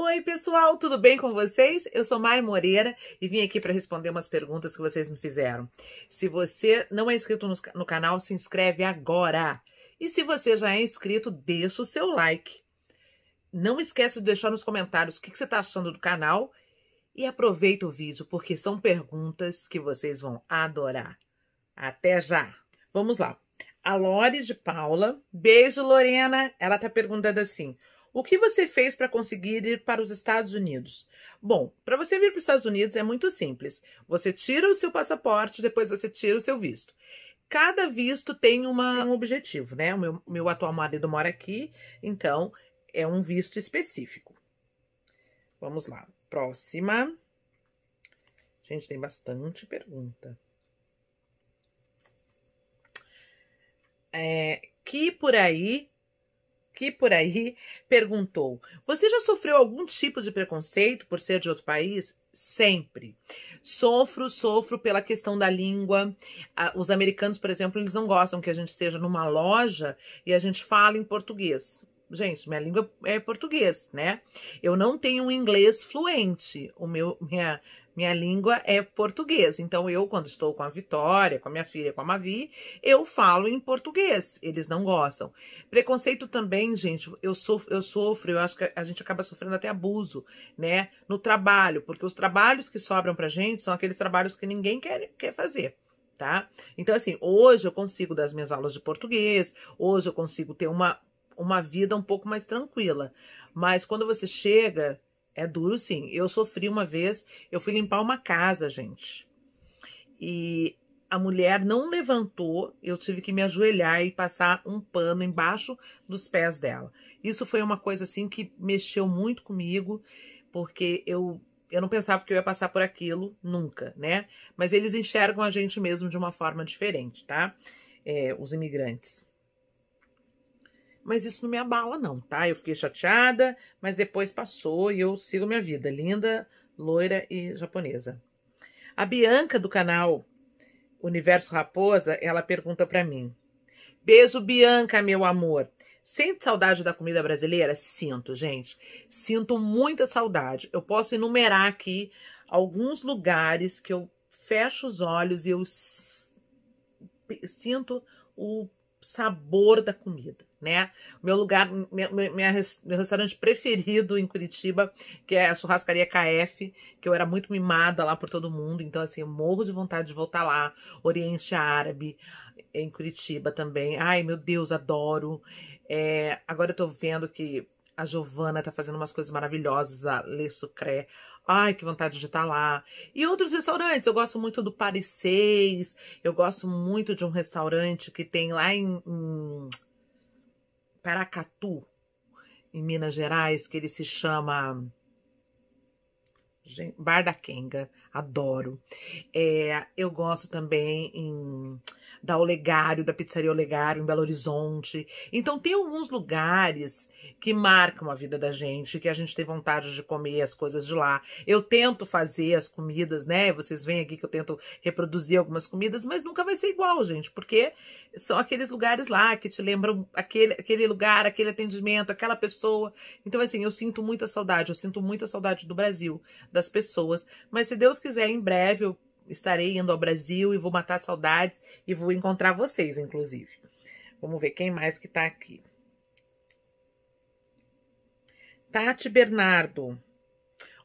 Oi, pessoal, tudo bem com vocês? Eu sou Mari Moreira e vim aqui para responder umas perguntas que vocês me fizeram. Se você não é inscrito no, no canal, se inscreve agora. E se você já é inscrito, deixa o seu like. Não esquece de deixar nos comentários o que, que você está achando do canal e aproveita o vídeo, porque são perguntas que vocês vão adorar. Até já! Vamos lá. A Lore de Paula. Beijo, Lorena. Ela está perguntando assim: o que você fez para conseguir ir para os Estados Unidos? Bom, para você vir para os Estados Unidos é muito simples. Você tira o seu passaporte, depois você tira o seu visto. Cada visto tem, uma, um objetivo, né? O meu, meu atual marido mora aqui, então é um visto específico. Vamos lá, próxima. Gente, tem bastante pergunta. É, que por aí aqui por aí perguntou: Você já sofreu algum tipo de preconceito por ser de outro país? Sempre. Sofro, sofro pela questão da língua. Os americanos, por exemplo, eles não gostam que a gente esteja numa loja e a gente fale em português gente, minha língua é português, né? Eu não tenho um inglês fluente. O meu, minha, minha língua é português. Então, eu, quando estou com a Vitória, com a minha filha, com a Mavi, eu falo em português. Eles não gostam. Preconceito também, gente, eu sofro, eu, sofro, eu acho que a gente acaba sofrendo até abuso, né? No trabalho, porque os trabalhos que sobram pra gente são aqueles trabalhos que ninguém quer, quer fazer. Tá? Então, assim, hoje eu consigo das minhas aulas de português, hoje eu consigo ter uma, uma vida um pouco mais tranquila. Mas quando você chega é duro, sim. Eu sofri uma vez, eu fui limpar uma casa, gente. E a mulher não levantou, eu tive que me ajoelhar e passar um pano embaixo dos pés dela. Isso foi uma coisa assim que mexeu muito comigo, porque eu eu não pensava que eu ia passar por aquilo nunca, né? Mas eles enxergam a gente mesmo de uma forma diferente, tá? É, os imigrantes. Mas isso não me abala, não, tá? Eu fiquei chateada, mas depois passou e eu sigo minha vida, linda, loira e japonesa. A Bianca, do canal Universo Raposa, ela pergunta para mim: Beijo, Bianca, meu amor. Sente saudade da comida brasileira? Sinto, gente. Sinto muita saudade. Eu posso enumerar aqui alguns lugares que eu fecho os olhos e eu sinto o sabor da comida né? Meu lugar, minha, minha, meu restaurante preferido em Curitiba, que é a Churrascaria KF, que eu era muito mimada lá por todo mundo, então assim, eu morro de vontade de voltar lá. Oriente Árabe em Curitiba também. Ai, meu Deus, adoro. É, agora eu tô vendo que a Giovana tá fazendo umas coisas maravilhosas, a Le Sucré. Ai, que vontade de estar tá lá. E outros restaurantes, eu gosto muito do Paris 6, eu gosto muito de um restaurante que tem lá em, em Paracatu, em Minas Gerais, que ele se chama Bar da Kenga, adoro. É, eu gosto também em da Olegário, da Pizzaria Olegário, em Belo Horizonte. Então, tem alguns lugares que marcam a vida da gente, que a gente tem vontade de comer as coisas de lá. Eu tento fazer as comidas, né? Vocês veem aqui que eu tento reproduzir algumas comidas, mas nunca vai ser igual, gente, porque são aqueles lugares lá que te lembram aquele, aquele lugar, aquele atendimento, aquela pessoa. Então, assim, eu sinto muita saudade, eu sinto muita saudade do Brasil, das pessoas. Mas se Deus quiser, em breve eu estarei indo ao Brasil e vou matar saudades e vou encontrar vocês, inclusive. Vamos ver quem mais que tá aqui. Tati Bernardo.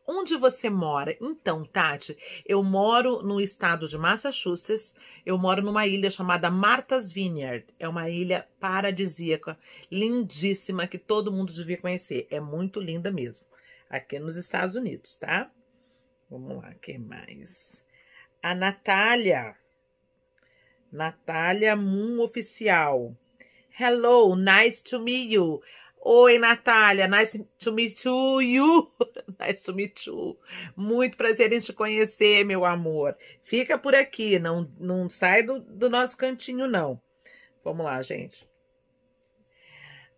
Onde você mora? Então, Tati, eu moro no estado de Massachusetts. Eu moro numa ilha chamada Martha's Vineyard. É uma ilha paradisíaca, lindíssima, que todo mundo devia conhecer. É muito linda mesmo. Aqui nos Estados Unidos, tá? Vamos lá, quem mais? A Natália. Natália Moon Oficial. Hello, nice to meet you. Oi, Natália, nice to meet you. nice to meet you. Muito prazer em te conhecer, meu amor. Fica por aqui, não, não sai do, do nosso cantinho, não. Vamos lá, gente.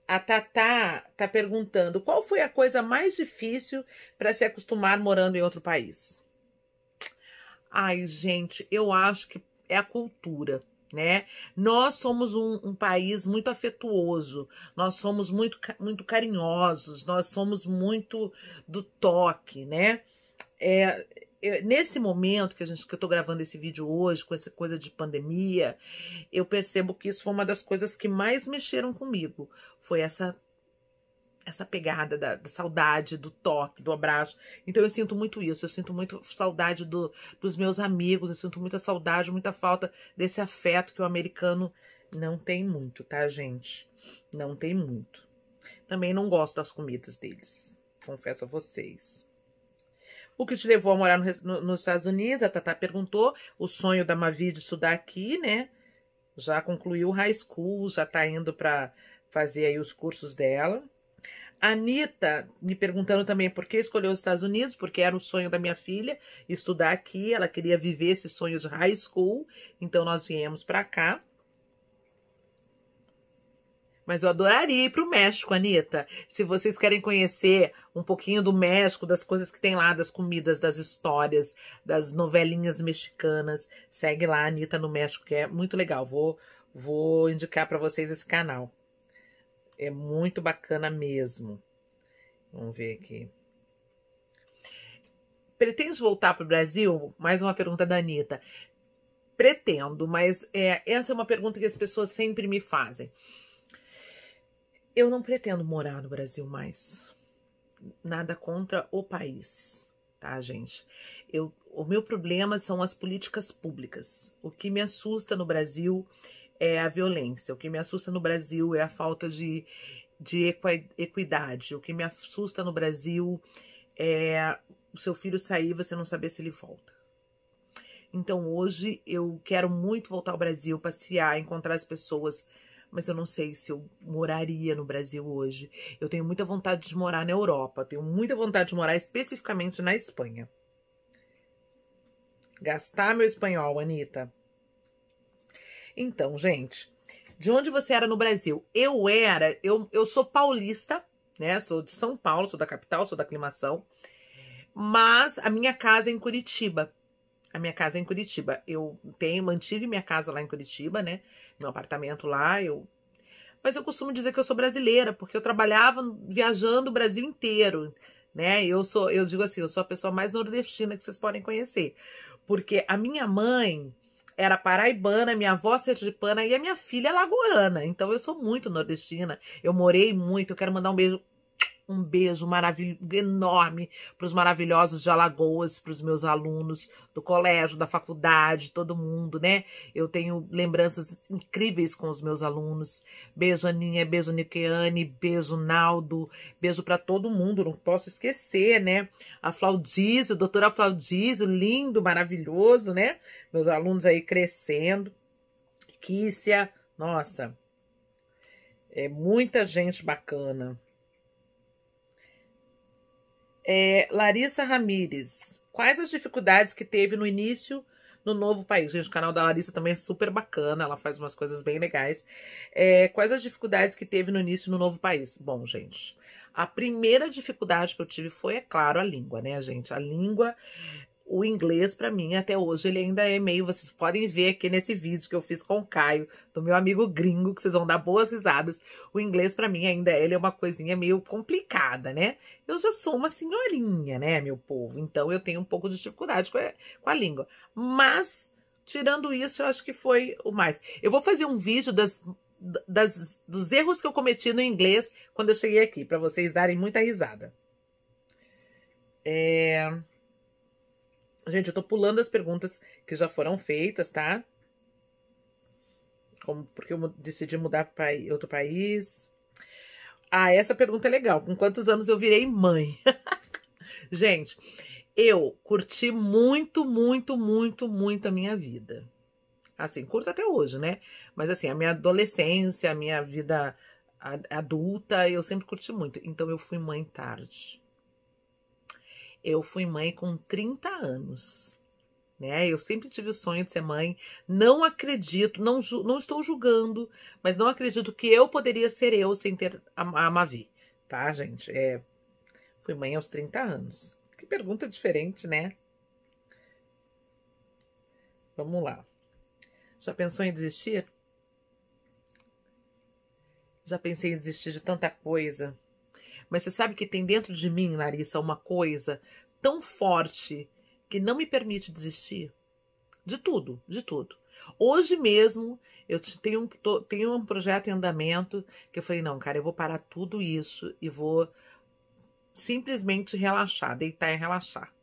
A Tatá tá perguntando qual foi a coisa mais difícil para se acostumar morando em outro país. Ai, gente, eu acho que é a cultura. Né? Nós somos um, um, país muito afetuoso, nós somos muito, muito carinhosos, nós somos muito do toque, né? É, é, nesse momento que a gente que eu tô gravando esse vídeo hoje, com essa coisa de pandemia, eu percebo que isso foi uma das coisas que mais mexeram comigo, foi essa essa pegada da, da, saudade, do toque, do abraço. Então eu sinto muito isso, eu sinto muito saudade do, dos meus amigos, eu sinto muita saudade, muita falta desse afeto que o americano não tem muito, tá, gente? Não tem muito. Também não gosto das comidas deles, confesso a vocês. O que te levou a morar no, no, nos Estados Unidos? A Tata perguntou. O sonho da Mavi de estudar aqui, né? Já concluiu o high school, já tá indo para fazer aí os cursos dela. Anitta, me perguntando também por que escolheu os Estados Unidos, porque era o sonho da minha filha estudar aqui, ela queria viver esse sonho de high school, então nós viemos para cá. Mas eu adoraria ir para o México, Anitta. Se vocês querem conhecer um pouquinho do México, das coisas que tem lá, das comidas, das histórias, das novelinhas mexicanas, segue lá, Anitta, no México, que é muito legal. Vou, vou indicar para vocês esse canal. É muito bacana mesmo. Vamos ver aqui. Pretende voltar para o Brasil? Mais uma pergunta da Anitta. Pretendo, mas é, essa é uma pergunta que as pessoas sempre me fazem. Eu não pretendo morar no Brasil mais. Nada contra o país, tá, gente? Eu, o meu problema são as políticas públicas. O que me assusta no Brasil é a violência. O que me assusta no Brasil é a falta de, de equidade. O que me assusta no Brasil é o seu filho sair e você não saber se ele volta. Então hoje eu quero muito voltar ao Brasil, passear, encontrar as pessoas, mas eu não sei se eu moraria no Brasil hoje. Eu tenho muita vontade de morar na Europa, tenho muita vontade de morar especificamente na Espanha. Gastar meu espanhol, Anitta. Então, gente, de onde você era no Brasil? Eu era, eu, eu sou paulista, né? Sou de São Paulo, sou da capital, sou da aclimação. Mas a minha casa é em Curitiba. A minha casa é em Curitiba. Eu tenho, mantive minha casa lá em Curitiba, né? Meu apartamento lá, eu. Mas eu costumo dizer que eu sou brasileira, porque eu trabalhava viajando o Brasil inteiro, né? Eu sou, eu digo assim, eu sou a pessoa mais nordestina que vocês podem conhecer. Porque a minha mãe, era paraibana, minha avó sergipana e a minha filha é lagoana. Então eu sou muito nordestina, eu morei muito, eu quero mandar um beijo um beijo enorme para os maravilhosos de Alagoas, para os meus alunos do colégio, da faculdade, todo mundo, né? Eu tenho lembranças incríveis com os meus alunos. Beijo, Aninha, beijo, Niqueane, beijo, Naldo, beijo para todo mundo, não posso esquecer, né? A Flaudísio, doutora Flaudísio, lindo, maravilhoso, né? Meus alunos aí crescendo. Kícia, nossa, é muita gente bacana. É, Larissa Ramires, quais as dificuldades que teve no início no novo país? Gente, o canal da Larissa também é super bacana, ela faz umas coisas bem legais. É, quais as dificuldades que teve no início no novo país? Bom, gente, a primeira dificuldade que eu tive foi, é claro, a língua, né, gente? A língua o inglês, para mim, até hoje, ele ainda é meio. Vocês podem ver aqui nesse vídeo que eu fiz com o Caio, do meu amigo gringo, que vocês vão dar boas risadas. O inglês, para mim, ainda ele é uma coisinha meio complicada, né? Eu já sou uma senhorinha, né, meu povo? Então eu tenho um pouco de dificuldade com a, com a língua. Mas, tirando isso, eu acho que foi o mais. Eu vou fazer um vídeo das das, dos erros que eu cometi no inglês quando eu cheguei aqui, para vocês darem muita risada. É... Gente, eu tô pulando as perguntas que já foram feitas, tá? Como, porque eu decidi mudar para outro país. Ah, essa pergunta é legal. Com quantos anos eu virei mãe? Gente, eu curti muito, muito, muito, muito a minha vida. Assim, curto até hoje, né? Mas assim, a minha adolescência, a minha vida adulta, eu sempre curti muito. Então eu fui mãe tarde. Eu fui mãe com 30 anos. Né? Eu sempre tive o sonho de ser mãe. Não acredito, não, não estou julgando, mas não acredito que eu poderia ser eu sem ter a, a Mavi, tá, gente? É, fui mãe aos 30 anos. Que pergunta diferente, né? Vamos lá. Já pensou em desistir? Já pensei em desistir de tanta coisa. Mas você sabe que tem dentro de mim, Larissa, uma coisa tão forte que não me permite desistir de tudo, de tudo. Hoje mesmo eu tenho um, tô, tenho um projeto em andamento que eu falei, não, cara, eu vou parar tudo isso e vou simplesmente relaxar, deitar e relaxar.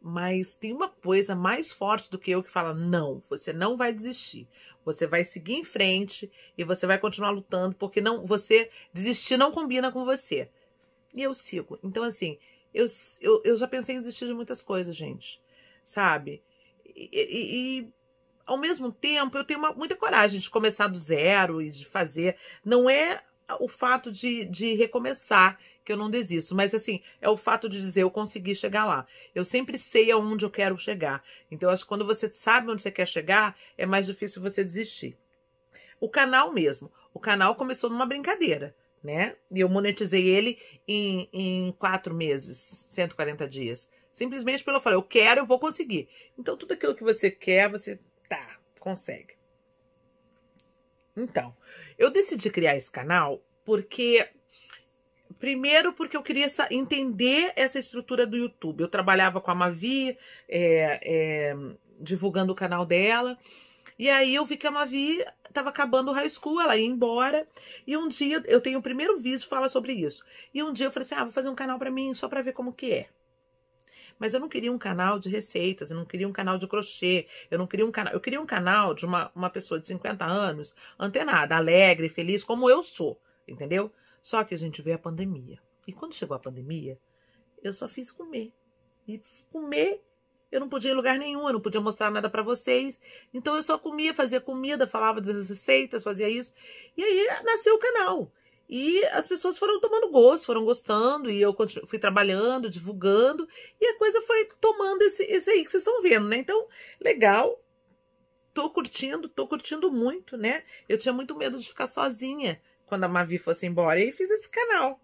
Mas tem uma coisa mais forte do que eu que fala: não, você não vai desistir. Você vai seguir em frente e você vai continuar lutando, porque não você desistir não combina com você. E eu sigo. Então, assim, eu, eu, eu já pensei em desistir de muitas coisas, gente. Sabe? E, e, e ao mesmo tempo, eu tenho uma, muita coragem de começar do zero e de fazer. Não é o fato de, de recomeçar, que eu não desisto, mas assim, é o fato de dizer eu consegui chegar lá. Eu sempre sei aonde eu quero chegar. Então, acho que quando você sabe onde você quer chegar, é mais difícil você desistir. O canal mesmo. O canal começou numa brincadeira, né? E eu monetizei ele em, em quatro meses, 140 dias. Simplesmente pelo eu falei, eu quero, eu vou conseguir. Então, tudo aquilo que você quer, você tá, consegue. Então, eu decidi criar esse canal porque Primeiro, porque eu queria entender essa estrutura do YouTube. Eu trabalhava com a Mavi, é, é, divulgando o canal dela. E aí eu vi que a Mavi estava acabando o high school, ela ia embora. E um dia, eu tenho o primeiro vídeo que fala sobre isso. E um dia eu falei assim: ah, vou fazer um canal para mim só para ver como que é. Mas eu não queria um canal de receitas, eu não queria um canal de crochê, eu não queria um canal. Eu queria um canal de uma, uma pessoa de 50 anos, antenada, alegre, feliz, como eu sou, entendeu? Só que a gente vê a pandemia. E quando chegou a pandemia, eu só fiz comer. E comer eu não podia ir em lugar nenhum, eu não podia mostrar nada para vocês. Então eu só comia, fazia comida, falava das receitas, fazia isso. E aí nasceu o canal. E as pessoas foram tomando gosto, foram gostando, e eu fui trabalhando, divulgando, e a coisa foi tomando esse, esse aí que vocês estão vendo, né? Então, legal, tô curtindo, tô curtindo muito, né? Eu tinha muito medo de ficar sozinha quando a Mavi fosse embora, e fiz esse canal.